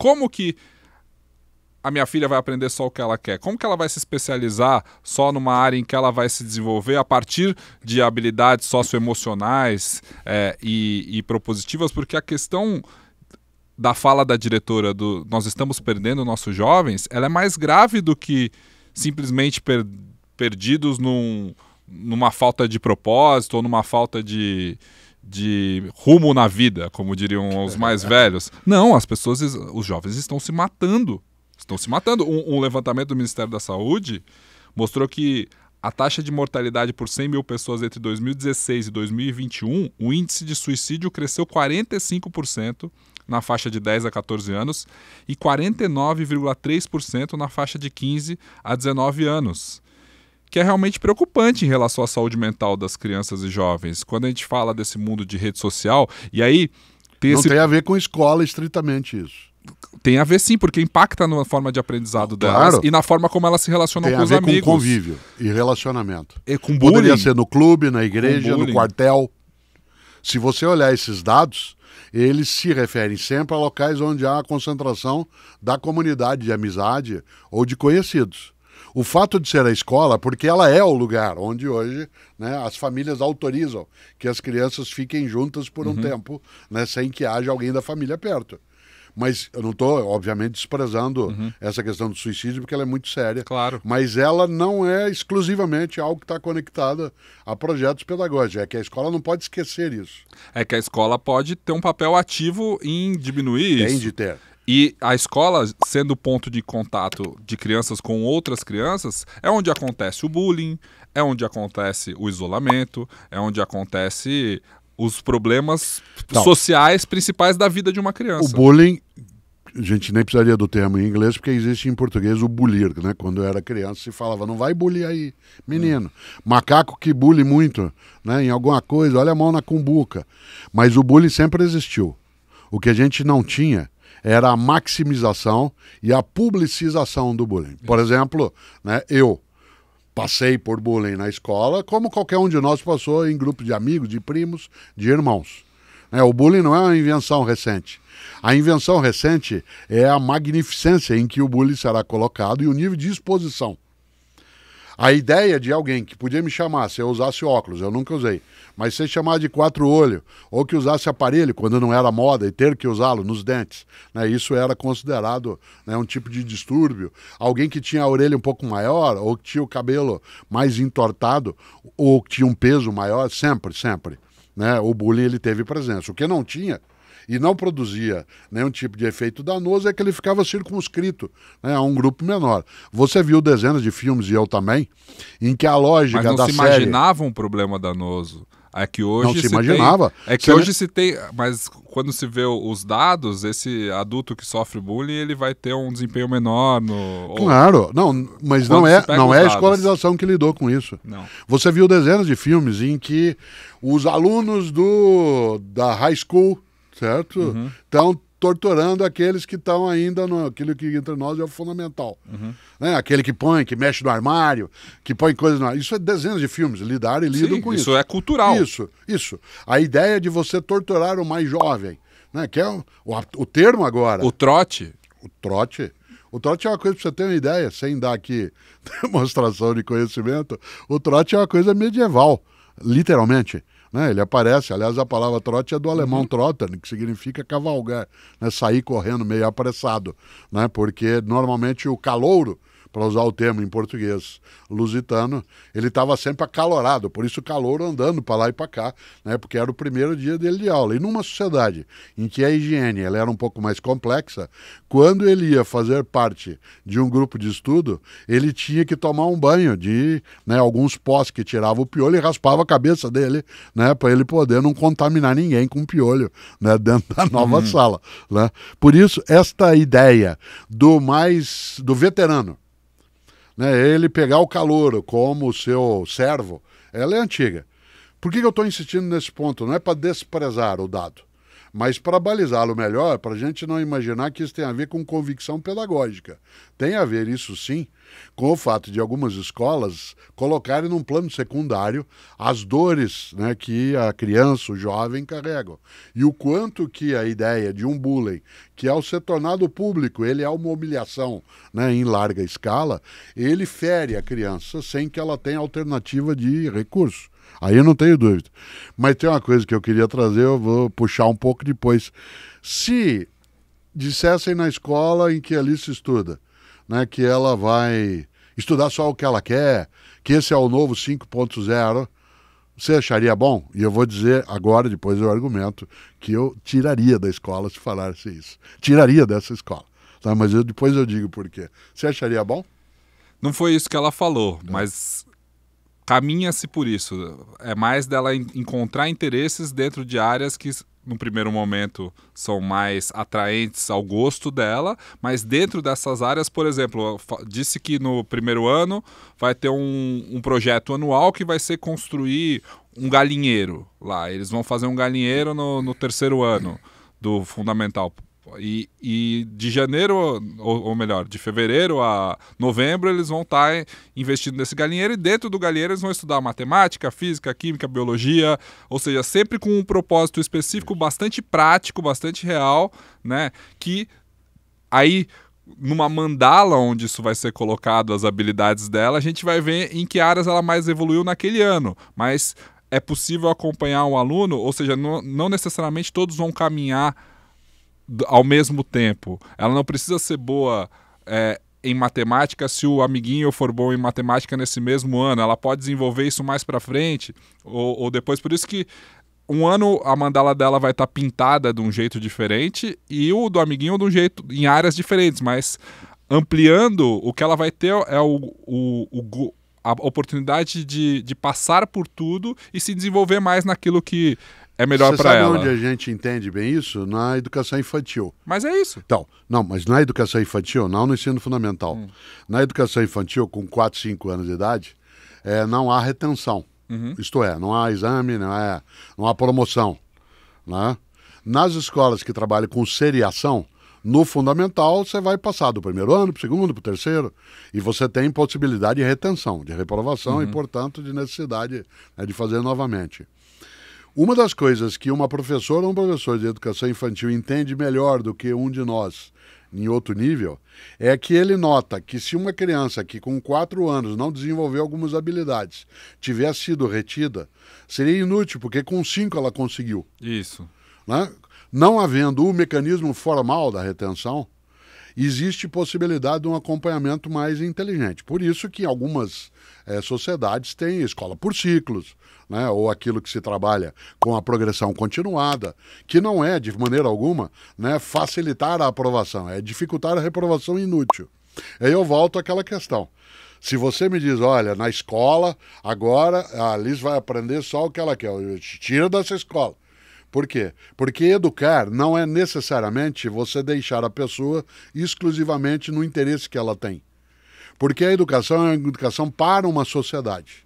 Como que a minha filha vai aprender só o que ela quer? Como que ela vai se especializar só numa área em que ela vai se desenvolver a partir de habilidades socioemocionais é, e, e propositivas? Porque a questão da fala da diretora do nós estamos perdendo nossos jovens, ela é mais grave do que simplesmente per, perdidos num, numa falta de propósito ou numa falta de, de rumo na vida, como diriam os mais velhos. Não, as pessoas, os jovens estão se matando. Estão se matando. Um, um, levantamento do Ministério da Saúde mostrou que a taxa de mortalidade por 100 mil pessoas entre 2016 e 2021, o índice de suicídio cresceu 45% na faixa de 10 a 14 anos e 49,3% na faixa de 15 a 19 anos que é realmente preocupante em relação à saúde mental das crianças e jovens. Quando a gente fala desse mundo de rede social, e aí. Tem Não tem a ver com escola estritamente isso. Tem a ver sim, porque impacta na forma de aprendizado claro. e na forma como elas se relacionam tem com os amigos. Tem a ver com convívio e relacionamento. E com bullying. Poderia ser no clube, na igreja, no quartel. Se você olhar esses dados, eles se referem sempre a locais onde há a concentração da comunidade de amizade ou de conhecidos. O fato de ser a escola, porque ela é o lugar onde hoje né, as famílias autorizam que as crianças fiquem juntas por uhum. um tempo, né, sem que haja alguém da família perto. Mas eu não estou, obviamente, desprezando uhum. essa questão do suicídio, porque ela é muito séria. Claro. Mas ela não é exclusivamente algo que está conectada a projetos pedagógicos. É que a escola não pode esquecer isso. É que a escola pode ter um papel ativo em diminuir Tem isso. Tem de ter. E a escola, sendo ponto de contato de crianças com outras crianças, é onde acontece o bullying, é onde acontece o isolamento, é onde acontece os problemas sociais principais da vida de uma criança. O bullying, a gente nem precisaria do termo em inglês, porque existe em português o bulir, né? Quando eu era criança se falava, não vai bulir aí, menino. É. Macaco que bully muito, né? Em alguma coisa, olha a mão na cumbuca. Mas o bullying sempre existiu. O que a gente não tinha era a maximização e a publicização do bullying. Por exemplo, né, eu passei por bullying na escola, como qualquer um de nós passou em grupo de amigos, de primos, de irmãos. É, o bullying não é uma invenção recente. A invenção recente é a magnificência em que o bullying será colocado e o nível de exposição. A ideia de alguém que podia me chamar se eu usasse óculos, eu nunca usei, mas se chamar de quatro olhos, ou que usasse aparelho quando não era moda e ter que usá-lo nos dentes, né, isso era considerado né, um tipo de distúrbio. Alguém que tinha a orelha um pouco maior, ou que tinha o cabelo mais entortado, ou que tinha um peso maior, sempre, sempre. Né, o bullying ele teve presença. O que não tinha, e não produzia nenhum tipo de efeito danoso, é que ele ficava circunscrito né, a um grupo menor. Você viu dezenas de filmes, e eu também, em que a lógica Mas não se série... imaginava um problema danoso. É que hoje não se, se imaginava. Tem, é que hoje se tem, mas quando se vê os dados, esse adulto que sofre bullying, ele vai ter um desempenho menor no Claro, não, mas quando é não é, não é a escolarização que lidou com isso. Não. Você viu dezenas de filmes em que os alunos do da high school certo? Estão uhum. torturando aqueles que estão ainda no. Aquilo que entre nós é o fundamental. Uhum. Né? Aquele que põe, que mexe no armário, que põe coisas no Isso é dezenas de filmes, lidar e lidam Sim, com isso. Isso é cultural. Isso, isso. A ideia de você torturar o mais jovem, né? Que é o, o, o termo agora. O trote. O trote. O trote é uma coisa, para você ter uma ideia, sem dar aqui demonstração de conhecimento, o trote é uma coisa medieval, literalmente. Né? Ele aparece, aliás, a palavra trote é do alemão uhum. trotten, que significa cavalgar, né? sair correndo meio apressado, né? porque normalmente o calouro para usar o termo em português lusitano, ele estava sempre acalorado, por isso calor andando para lá e para cá, né, porque era o primeiro dia dele de aula. E numa sociedade em que a higiene ela era um pouco mais complexa, quando ele ia fazer parte de um grupo de estudo, ele tinha que tomar um banho de né, alguns pós que tirava o piolho e raspava a cabeça dele, né, para ele poder não contaminar ninguém com piolho né, dentro da nova uhum. sala. Né? Por isso, esta ideia do mais do veterano, né, ele pegar o calor como seu servo, ela é antiga. Por que, que eu estou insistindo nesse ponto? Não é para desprezar o dado. Mas para balizá-lo melhor, para a gente não imaginar que isso tem a ver com convicção pedagógica. Tem a ver, isso sim, com o fato de algumas escolas colocarem num plano secundário as dores né, que a criança, o jovem carrega. E o quanto que a ideia de um bullying, que ao ser tornado público, ele é uma humilhação né, em larga escala, ele fere a criança sem que ela tenha alternativa de recurso. Aí eu não tenho dúvida. Mas tem uma coisa que eu queria trazer, eu vou puxar um pouco depois. Se dissessem na escola em que a Alice estuda, né, que ela vai estudar só o que ela quer, que esse é o novo 5.0, você acharia bom? E eu vou dizer agora, depois do argumento, que eu tiraria da escola se falasse isso. Tiraria dessa escola. Tá? Mas eu, depois eu digo por quê. Você acharia bom? Não foi isso que ela falou, é. mas caminha-se por isso. É mais dela encontrar interesses dentro de áreas que no primeiro momento são mais atraentes ao gosto dela, mas dentro dessas áreas, por exemplo, disse que no primeiro ano vai ter um, um, projeto anual que vai ser construir um galinheiro lá. Eles vão fazer um galinheiro no, no terceiro ano do fundamental, e, e de janeiro, ou, ou, melhor, de fevereiro a novembro, eles vão tá estar investindo nesse galinheiro e dentro do galinheiro eles vão estudar matemática, física, química, biologia, ou seja, sempre com um propósito específico bastante prático, bastante real, né? Que aí numa mandala onde isso vai ser colocado, as habilidades dela, a gente vai ver em que áreas ela mais evoluiu naquele ano. Mas é possível acompanhar um aluno, ou seja, não, não necessariamente todos vão caminhar ao mesmo tempo. Ela não precisa ser boa é, em matemática se o amiguinho for bom em matemática nesse mesmo ano. Ela pode desenvolver isso mais para frente ou, ou, depois. Por isso que um ano a mandala dela vai estar tá pintada de um jeito diferente e o do amiguinho de um jeito em áreas diferentes, mas ampliando o que ela vai ter é o, o, o a oportunidade de, de passar por tudo e se desenvolver mais naquilo que é melhor para ela. onde a gente entende bem isso? Na educação infantil. Mas é isso. Então, não, mas na educação infantil, não no ensino fundamental. Hum. Na educação infantil, com 4, 5 anos de idade, é, não há retenção. Uhum. Isto é, não há exame, não, é, não há promoção. Né? Nas escolas que trabalham com seriação, no fundamental, você vai passar do primeiro ano para o segundo, para o terceiro, e você tem possibilidade de retenção, de reprovação uhum. e, portanto, de necessidade né, de fazer novamente. Uma das coisas que uma professora ou um professor de educação infantil entende melhor do que um de nós, em outro nível, é que ele nota que se uma criança que com 4 anos não desenvolveu algumas habilidades tivesse sido retida, seria inútil, porque com 5 ela conseguiu. Isso. Né? Não havendo o mecanismo formal da retenção, existe possibilidade de um acompanhamento mais inteligente. Por isso que algumas é, sociedades têm escola por ciclos, né? ou aquilo que se trabalha com a progressão continuada, que não é, de maneira alguma, né, facilitar a aprovação, é dificultar a reprovação inútil. Aí eu volto àquela questão. Se você me diz, olha, na escola, agora a Liz vai aprender só o que ela quer, eu te tiro dessa escola. Por quê? Porque educar não é necessariamente você deixar a pessoa exclusivamente no interesse que ela tem. Porque a educação é uma educação para uma sociedade.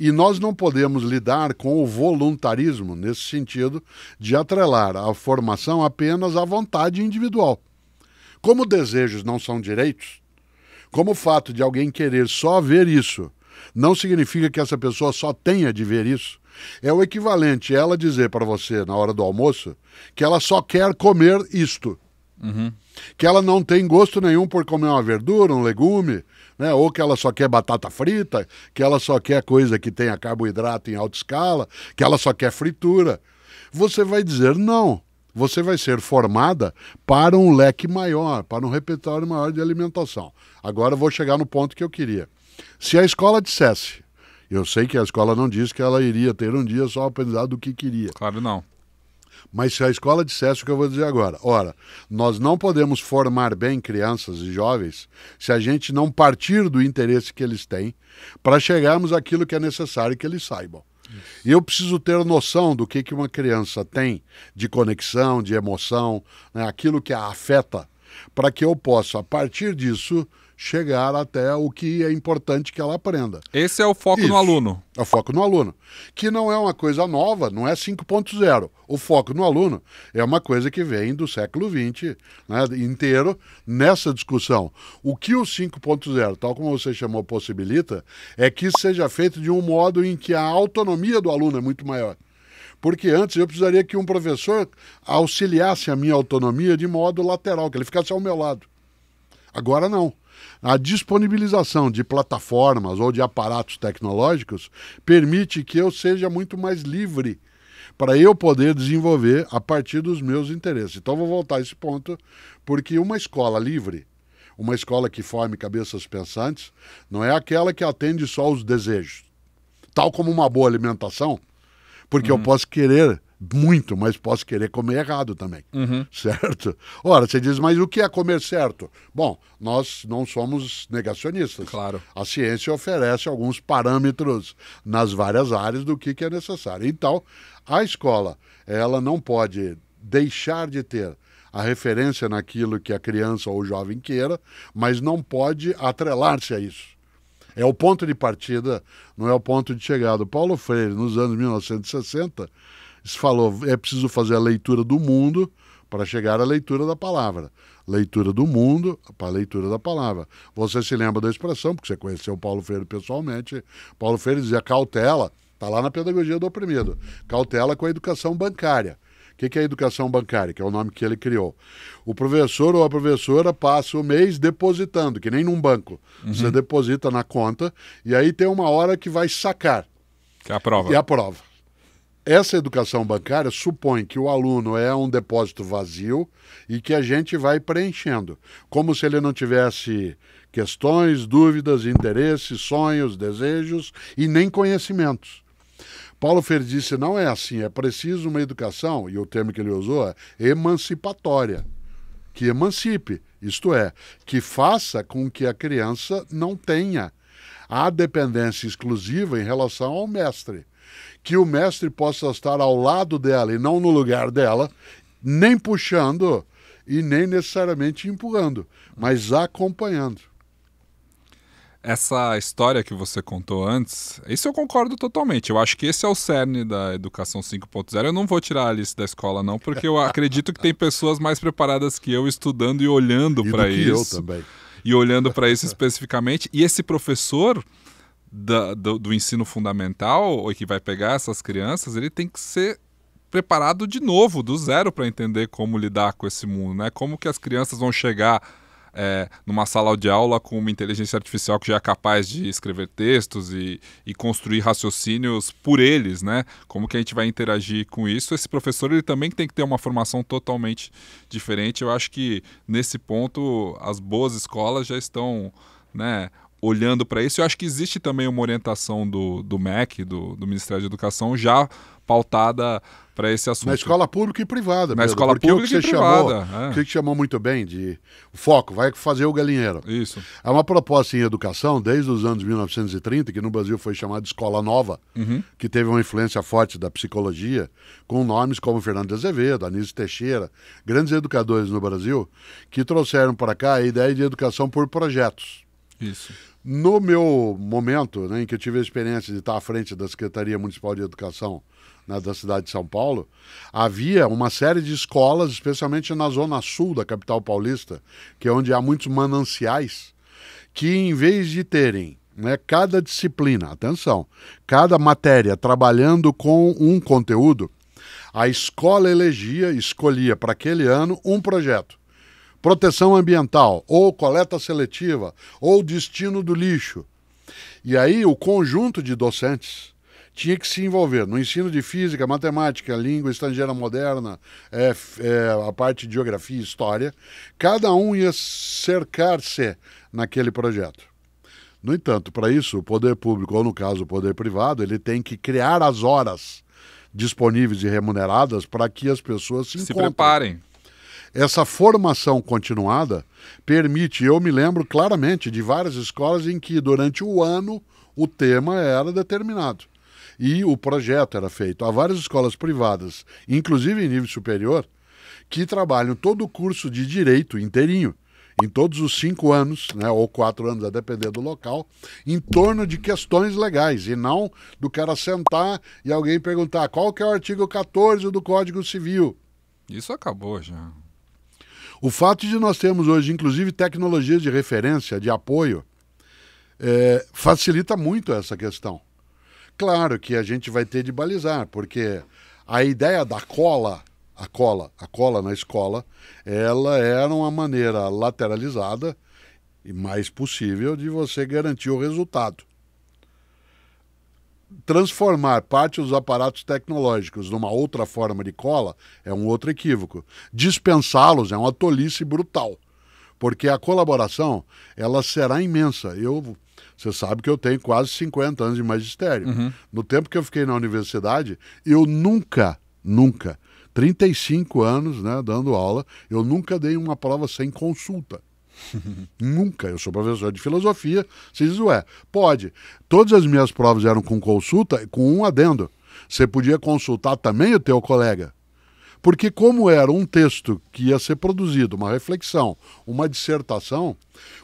E nós não podemos lidar com o voluntarismo, nesse sentido, de atrelar a formação apenas à vontade individual. Como desejos não são direitos, como o fato de alguém querer só ver isso não significa que essa pessoa só tenha de ver isso. É o equivalente ela dizer para você, na hora do almoço, que ela só quer comer isto. Uhum. Que ela não tem gosto nenhum por comer uma verdura, um legume, né? ou que ela só quer batata frita, que ela só quer coisa que tenha carboidrato em alta escala, que ela só quer fritura. Você vai dizer não. Você vai ser formada para um leque maior, para um repertório maior de alimentação. Agora eu vou chegar no ponto que eu queria. Se a escola dissesse, eu sei que a escola não disse que ela iria ter um dia só aprendizado do que queria. Claro não. Mas se a escola dissesse o que eu vou dizer agora, ora, nós não podemos formar bem crianças e jovens se a gente não partir do interesse que eles têm para chegarmos àquilo que é necessário que eles saibam. eu preciso ter noção do que, que uma criança tem de conexão, de emoção, né, aquilo que a afeta, para que eu possa, a partir disso, chegar até o que é importante que ela aprenda. Esse é o foco Isso, no aluno. É o foco no aluno. Que não é uma coisa nova, não é 5.0. O foco no aluno é uma coisa que vem do século XX né, inteiro nessa discussão. O que o 5.0, tal como você chamou, possibilita é que seja feito de um modo em que a autonomia do aluno é muito maior porque antes eu precisaria que um professor auxiliasse a minha autonomia de modo lateral, que ele ficasse ao meu lado. Agora não. A disponibilização de plataformas ou de aparatos tecnológicos permite que eu seja muito mais livre para eu poder desenvolver a partir dos meus interesses. Então vou voltar a esse ponto, porque uma escola livre, uma escola que forme cabeças pensantes, não é aquela que atende só os desejos. Tal como uma boa alimentação, porque uhum. eu posso querer muito, mas posso querer comer errado também, uhum. certo? Ora, você diz, mas o que é comer certo? Bom, nós não somos negacionistas. Claro. A ciência oferece alguns parâmetros nas várias áreas do que, que é necessário. Então, a escola, ela não pode deixar de ter a referência naquilo que a criança ou o jovem queira, mas não pode atrelar-se a isso. É o ponto de partida, não é o ponto de chegada. O Paulo Freire, nos anos 1960, falou: é preciso fazer a leitura do mundo para chegar à leitura da palavra. Leitura do mundo para a leitura da palavra. Você se lembra da expressão, porque você conheceu o Paulo Freire pessoalmente. Paulo Freire dizia cautela, está lá na pedagogia do oprimido, cautela com a educação bancária. O que, é educação bancária, que é o nome que ele criou? O professor ou a professora passa o mês depositando, que nem num banco. Uhum. Você deposita na conta e aí tem uma hora que vai sacar. Que é a prova. E a prova. Essa educação bancária supõe que o aluno é um depósito vazio e que a gente vai preenchendo, como se ele não tivesse questões, dúvidas, interesses, sonhos, desejos e nem conhecimentos. Paulo Freire disse: não é assim, é preciso uma educação, e o termo que ele usou é emancipatória, que emancipe, isto é, que faça com que a criança não tenha a dependência exclusiva em relação ao mestre. Que o mestre possa estar ao lado dela e não no lugar dela, nem puxando e nem necessariamente empurrando, mas acompanhando. Essa história que você contou antes, isso eu concordo totalmente. Eu acho que esse é o cerne da Educação 5.0. Eu não vou tirar a Alice da escola, não, porque eu acredito que tem pessoas mais preparadas que eu estudando e olhando para isso. eu também. E olhando para isso especificamente. E esse professor, da, do, do, ensino fundamental que vai pegar essas crianças, ele tem que ser preparado de novo, do zero, para entender como lidar com esse mundo, né? Como que as crianças vão chegar é, numa sala de aula com uma inteligência artificial que já é capaz de escrever textos e, e construir raciocínios por eles, né? Como que a gente vai interagir com isso? Esse professor ele também tem que ter uma formação totalmente diferente. Eu acho que nesse ponto as boas escolas já estão né, olhando para isso. Eu acho que existe também uma orientação do, do MEC, do, do Ministério da Educação, já pautada para esse assunto. Na escola pública e privada. Na Pedro, escola pública que e privada. Chamou, é. O que chamou muito bem de foco, vai fazer o galinheiro. Isso. É uma proposta em educação desde os anos 1930, que no Brasil foi chamada de escola nova, uhum. que teve uma influência forte da psicologia, com nomes como Fernando de Azevedo, Anísio Teixeira, grandes educadores no Brasil, que trouxeram para cá a ideia de educação por projetos. Isso. No meu momento né, em que eu tive a experiência de estar à frente da Secretaria Municipal de Educação né, da cidade de São Paulo, havia uma série de escolas, especialmente na zona sul da capital paulista, que é onde há muitos mananciais, que em vez de terem né, cada disciplina, atenção, cada matéria trabalhando com um conteúdo, a escola elegia, escolhia para aquele ano um projeto proteção ambiental, ou coleta seletiva, ou destino do lixo. E aí o conjunto de docentes tinha que se envolver no ensino de física, matemática, língua estrangeira moderna, é, é, a parte de geografia e história. Cada um ia cercar-se naquele projeto. No entanto, para isso, o poder público, ou no caso o poder privado, ele tem que criar as horas disponíveis e remuneradas para que as pessoas se, se preparem. Essa formação continuada permite, eu me lembro claramente de várias escolas em que durante o ano o tema era determinado e o projeto era feito. Há várias escolas privadas, inclusive em nível superior, que trabalham todo o curso de direito inteirinho, em todos os cinco anos, né, ou quatro anos, a depender do local, em torno de questões legais, e não do cara sentar e alguém perguntar qual que é o artigo 14 do Código Civil. Isso acabou já. O fato de nós termos hoje, inclusive, tecnologias de referência, de apoio, é, facilita muito essa questão. Claro que a gente vai ter de balizar, porque a ideia da cola, a cola, a cola na escola, ela era uma maneira lateralizada e mais possível de você garantir o resultado transformar parte dos aparatos tecnológicos numa outra forma de cola é um outro equívoco. Dispensá-los é uma tolice brutal, porque a colaboração ela será imensa. Eu você sabe que eu tenho quase 50 anos de magistério. Uhum. No tempo que eu fiquei na universidade, eu nunca, nunca, 35 anos, né, dando aula, eu nunca dei uma prova sem consulta. Nunca. Eu sou professor de filosofia. Você diz, ué, pode. Todas as minhas provas eram com consulta, com um adendo. Você podia consultar também o teu colega. Porque, como era um texto que ia ser produzido, uma reflexão, uma dissertação,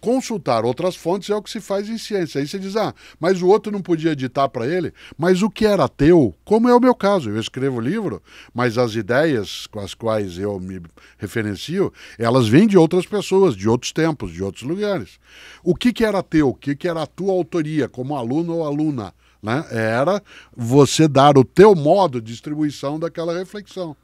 consultar outras fontes é o que se faz em ciência. Aí você diz, ah, mas o outro não podia editar para ele, mas o que era teu, como é o meu caso, eu escrevo livro, mas as ideias com as quais eu me referencio, elas vêm de outras pessoas, de outros tempos, de outros lugares. O que, que era teu, o que, que era a tua autoria, como aluno ou aluna? Né? Era você dar o teu modo de distribuição daquela reflexão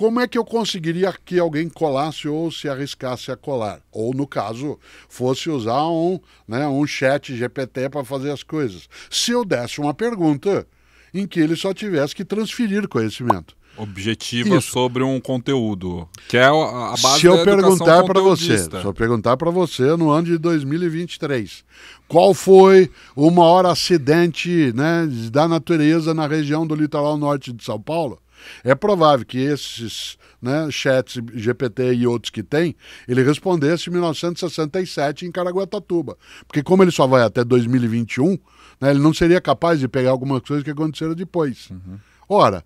como é que eu conseguiria que alguém colasse ou se arriscasse a colar? Ou, no caso, fosse usar um, né, um chat GPT para fazer as coisas. Se eu desse uma pergunta em que ele só tivesse que transferir conhecimento. Objetiva Isso. sobre um conteúdo, que é a base Se eu perguntar para você, se eu perguntar para você no ano de 2023, qual foi o maior acidente né, da natureza na região do litoral norte de São Paulo? É provável que esses né, chats GPT e outros que tem, ele respondesse em 1967 em Caraguatatuba. Porque como ele só vai até 2021, né, ele não seria capaz de pegar algumas coisas que aconteceram depois. Uhum. Ora,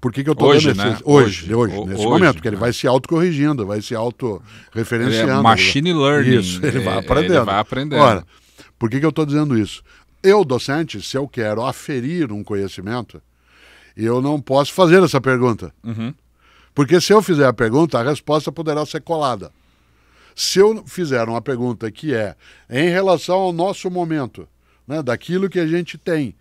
por que, que eu estou hoje, dando né? hoje, hoje, hoje, nesse hoje, momento, porque né? ele vai se autocorrigindo, vai se autorreferenciando. É machine learning. Isso, ele é, vai aprendendo. Ele vai aprendendo. Ora, por que, que eu estou dizendo isso? Eu, docente, se eu quero aferir um conhecimento, eu não posso fazer essa pergunta. Uhum. Porque se eu fizer a pergunta, a resposta poderá ser colada. Se eu fizer uma pergunta que é em relação ao nosso momento, né, daquilo que a gente tem,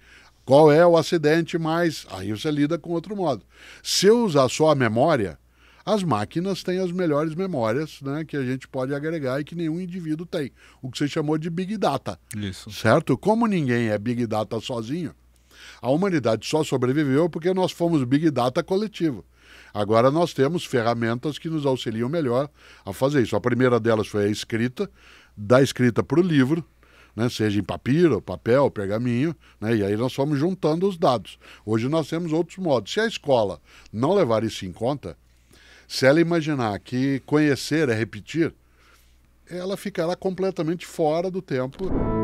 qual é o acidente mais. Aí você lida com outro modo. Se eu usar só a memória, as máquinas têm as melhores memórias né, que a gente pode agregar e que nenhum indivíduo tem. O que você chamou de Big Data. Isso. Certo? Como ninguém é Big Data sozinho, a humanidade só sobreviveu porque nós fomos big data coletivo. Agora nós temos ferramentas que nos auxiliam melhor a fazer isso. A primeira delas foi a escrita, da escrita para o livro, né, seja em papiro, papel, pergaminho, né, e aí nós fomos juntando os dados. Hoje nós temos outros modos. Se a escola não levar isso em conta, se ela imaginar que conhecer é repetir, ela ficará completamente fora do tempo.